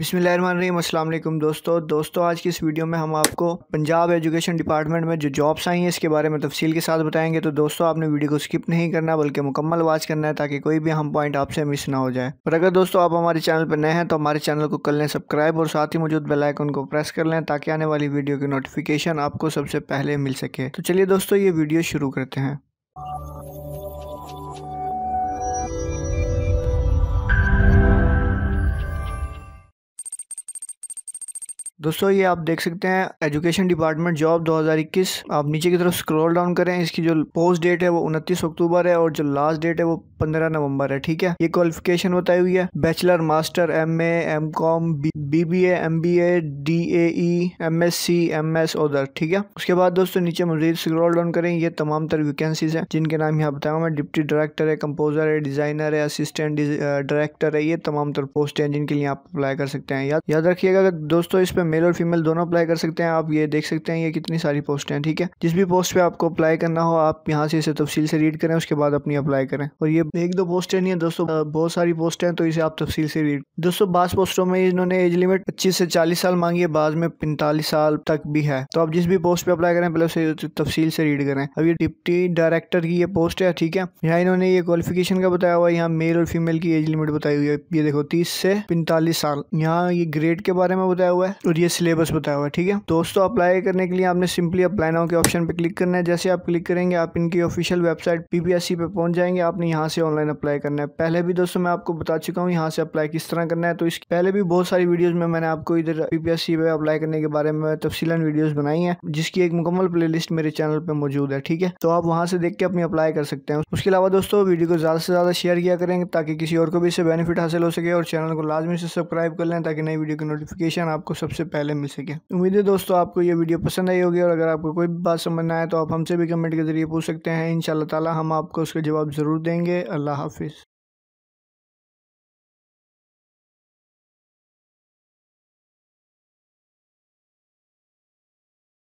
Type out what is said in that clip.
अस्सलाम वालेकुम दोस्तों दोस्तों आज की इस वीडियो में हम आपको पंजाब एजुकेशन डिपार्टमेंट में जो जॉब्स आई हैं इसके बारे में तफसील के साथ बताएंगे तो दोस्तों आपने वीडियो को स्किप नहीं करना बल्कि मुकम्मल वाच करना है ताकि कोई भी हम पॉइंट आपसे मिस ना हो जाए और अगर दोस्तों आप हमारे चैनल पर नए हैं तो हमारे चैनल को कर लें सब्सक्राइब और साथ ही मौजूद बेलाइकन को प्रेस कर लें ताकि आने वाली वीडियो की नोटिफिकेशन आपको सबसे पहले मिल सके तो चलिए दोस्तों ये वीडियो शुरू करते हैं दोस्तों ये आप देख सकते हैं एजुकेशन डिपार्टमेंट जॉब 2021 आप नीचे की तरफ स्क्रॉल डाउन करें इसकी जो पोस्ट डेट है वो उनतीस अक्टूबर है और जो लास्ट डेट है वो 15 नवंबर है ठीक है ये क्वालिफिकेशन बताई हुई है bachelor master M A M Com B B M B A D A M S C M S उधर ठीक है उसके बाद दोस्तों नीचे मजीद स्क्रोल डाउन करें ये तमाम तरह वैकेंसीज है जिनके नाम यहाँ बताया मैं डिप्टी डायरेक्टर है कंपोजर है डिजाइनर है असिस्टेंट डायरेक्टर है ये तमाम तरह पोस्ट है जिनके लिए आप अप्लाई कर सकते हैं याद याद रखिएगा दोस्तों इस पर मेल और फीमेल दोनों अप्लाई कर सकते हैं आप ये देख सकते हैं ये कितनी सारी पोस्ट हैं ठीक है जिस भी पोस्ट पे आपको अप्लाई करना हो आप यहाँ से इसे तफसील से रीड करें उसके बाद अपनी अप्लाई करें और ये एक दो पोस्ट नहीं है दोस्तों बहुत सारी पोस्ट हैं तो इसे आप तफसील से रीड दोस्तों बास पोस्टों में इन्होंने एज लिमिट पच्चीस से चालीस साल मांगी है बाद में पैंतालीस साल तक भी है तो आप जिस भी पोस्ट पे अप्लाई करें पहले उसे तफसील से रीड करें अब ये डिप्टी डायरेक्टर की ये पोस्ट है ठीक है यहाँ इन्होंने ये क्वालिफिकेशन का बताया हुआ है यहाँ मेल और फीमेल की एज लिमिट बताई हुई है ये देखो तीस से पैंतालीस साल यहाँ ये ग्रेड के बारे में बताया हुआ है और ये सिलेबस बताया हुआ है ठीक है दोस्तों अप्लाई करने के लिए आपने सिंपली अप्लाई नाउ के ऑप्शन पे क्लिक करना है जैसे आप क्लिक करेंगे आप इनकी ऑफिशियल वेबसाइट पीपीएससी पे पहुंच जाएंगे आपने यहाँ से ऑनलाइन अप्लाई करना है पहले भी दोस्तों मैं आपको बता चुका हूँ यहाँ से अप्लाई किस तरह करना है तो इसके पहले भी बहुत सारी वीडियोज में मैंने आपको इधर पीपीएससी पे अप्लाई करने के बारे में तफसीला वीडियोज बनाई है जिसकी एक मुकम्मल प्ले मेरे चैनल पर मौजूद है ठीक है तो आप वहाँ से देख के अपनी अप्लाई कर सकते हैं उसके अलावा दोस्तों वीडियो को ज़्यादा से ज़्यादा शेयर किया करेंगे ताकि किसी और को भी इससे बेनिफिट हासिल हो सके और चैनल को लाजमी से सब्सक्राइब कर लें ताकि नई वीडियो की नोटिफिकेशन आपको सबसे सबसे पहले मिल सके उम्मीद है दोस्तों आपको ये वीडियो पसंद आई होगी और अगर आपको कोई बात समझ ना आए तो आप हमसे भी कमेंट के जरिए पूछ सकते हैं इन ताला हम आपको उसका जवाब ज़रूर देंगे अल्लाह हाफिज़